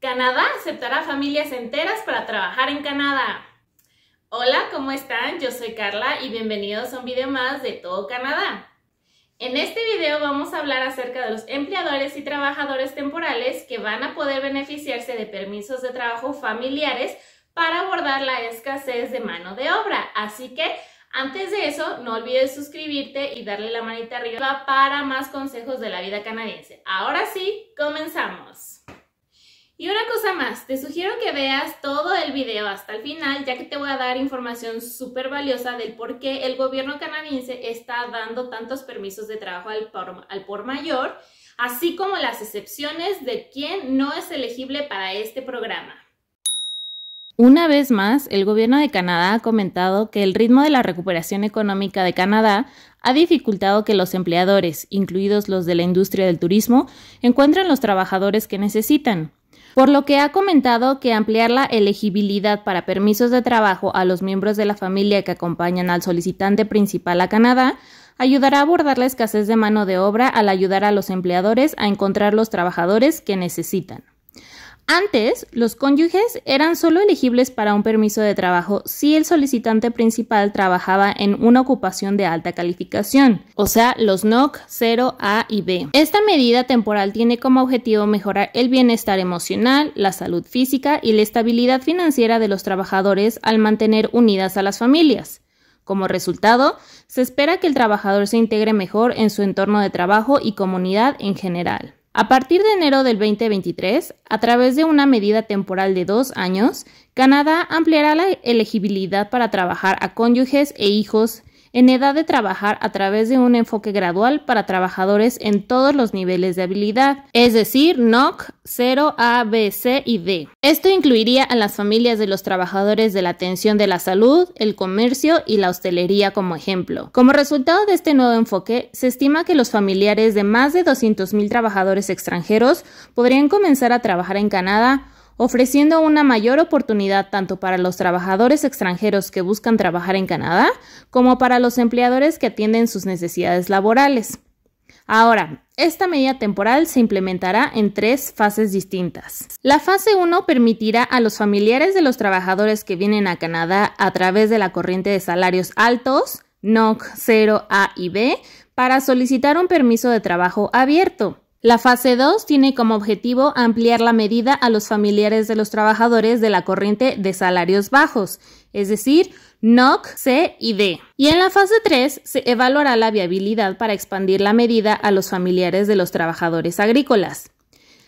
Canadá aceptará familias enteras para trabajar en Canadá. Hola, ¿cómo están? Yo soy Carla y bienvenidos a un video más de Todo Canadá. En este video vamos a hablar acerca de los empleadores y trabajadores temporales que van a poder beneficiarse de permisos de trabajo familiares para abordar la escasez de mano de obra. Así que antes de eso, no olvides suscribirte y darle la manita arriba para más consejos de la vida canadiense. Ahora sí, comenzamos. Y una cosa más, te sugiero que veas todo el video hasta el final, ya que te voy a dar información súper valiosa del por qué el gobierno canadiense está dando tantos permisos de trabajo al por, mayor, así como las excepciones de quién no es elegible para este programa. Una vez más, el gobierno de Canadá ha comentado que el ritmo de la recuperación económica de Canadá ha dificultado que los empleadores, incluidos los de la industria del turismo, encuentren los trabajadores que necesitan por lo que ha comentado que ampliar la elegibilidad para permisos de trabajo a los miembros de la familia que acompañan al solicitante principal a Canadá ayudará a abordar la escasez de mano de obra al ayudar a los empleadores a encontrar los trabajadores que necesitan. Antes, los cónyuges eran solo elegibles para un permiso de trabajo si el solicitante principal trabajaba en una ocupación de alta calificación, o sea, los NOC 0, A y B. Esta medida temporal tiene como objetivo mejorar el bienestar emocional, la salud física y la estabilidad financiera de los trabajadores al mantener unidas a las familias. Como resultado, se espera que el trabajador se integre mejor en su entorno de trabajo y comunidad en general. A partir de enero del 2023, a través de una medida temporal de dos años, Canadá ampliará la elegibilidad para trabajar a cónyuges e hijos en edad de trabajar a través de un enfoque gradual para trabajadores en todos los niveles de habilidad, es decir, NOC 0, A, B, C y D. Esto incluiría a las familias de los trabajadores de la atención de la salud, el comercio y la hostelería como ejemplo. Como resultado de este nuevo enfoque, se estima que los familiares de más de 200.000 trabajadores extranjeros podrían comenzar a trabajar en Canadá ofreciendo una mayor oportunidad tanto para los trabajadores extranjeros que buscan trabajar en Canadá como para los empleadores que atienden sus necesidades laborales. Ahora, esta medida temporal se implementará en tres fases distintas. La fase 1 permitirá a los familiares de los trabajadores que vienen a Canadá a través de la corriente de salarios altos, NOC 0A y B, para solicitar un permiso de trabajo abierto. La fase 2 tiene como objetivo ampliar la medida a los familiares de los trabajadores de la corriente de salarios bajos, es decir, NOC, C y D. Y en la fase 3 se evaluará la viabilidad para expandir la medida a los familiares de los trabajadores agrícolas.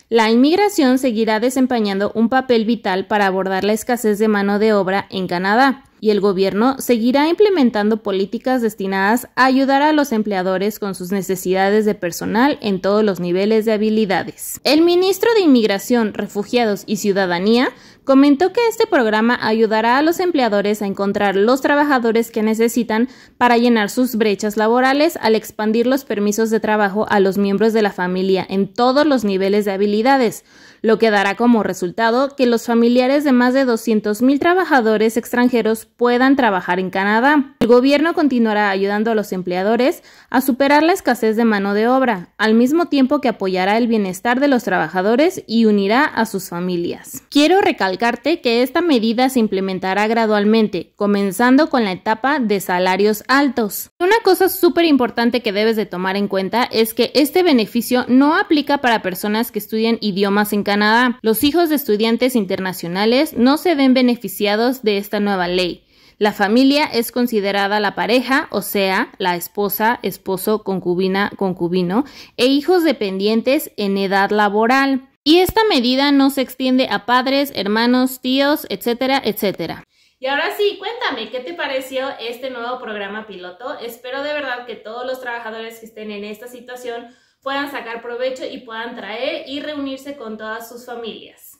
La inmigración seguirá desempeñando un papel vital para abordar la escasez de mano de obra en Canadá y el gobierno seguirá implementando políticas destinadas a ayudar a los empleadores con sus necesidades de personal en todos los niveles de habilidades. El ministro de Inmigración, Refugiados y Ciudadanía Comentó que este programa ayudará a los empleadores a encontrar los trabajadores que necesitan para llenar sus brechas laborales al expandir los permisos de trabajo a los miembros de la familia en todos los niveles de habilidades, lo que dará como resultado que los familiares de más de 200.000 trabajadores extranjeros puedan trabajar en Canadá. El gobierno continuará ayudando a los empleadores a superar la escasez de mano de obra, al mismo tiempo que apoyará el bienestar de los trabajadores y unirá a sus familias. Quiero recalcar que esta medida se implementará gradualmente, comenzando con la etapa de salarios altos. Una cosa súper importante que debes de tomar en cuenta es que este beneficio no aplica para personas que estudian idiomas en Canadá. Los hijos de estudiantes internacionales no se ven beneficiados de esta nueva ley. La familia es considerada la pareja, o sea, la esposa, esposo, concubina, concubino, e hijos dependientes en edad laboral. Y esta medida no se extiende a padres, hermanos, tíos, etcétera, etcétera. Y ahora sí, cuéntame, ¿qué te pareció este nuevo programa piloto? Espero de verdad que todos los trabajadores que estén en esta situación puedan sacar provecho y puedan traer y reunirse con todas sus familias.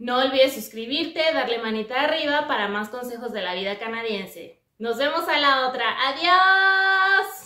No olvides suscribirte, darle manita arriba para más consejos de la vida canadiense. Nos vemos a la otra. Adiós.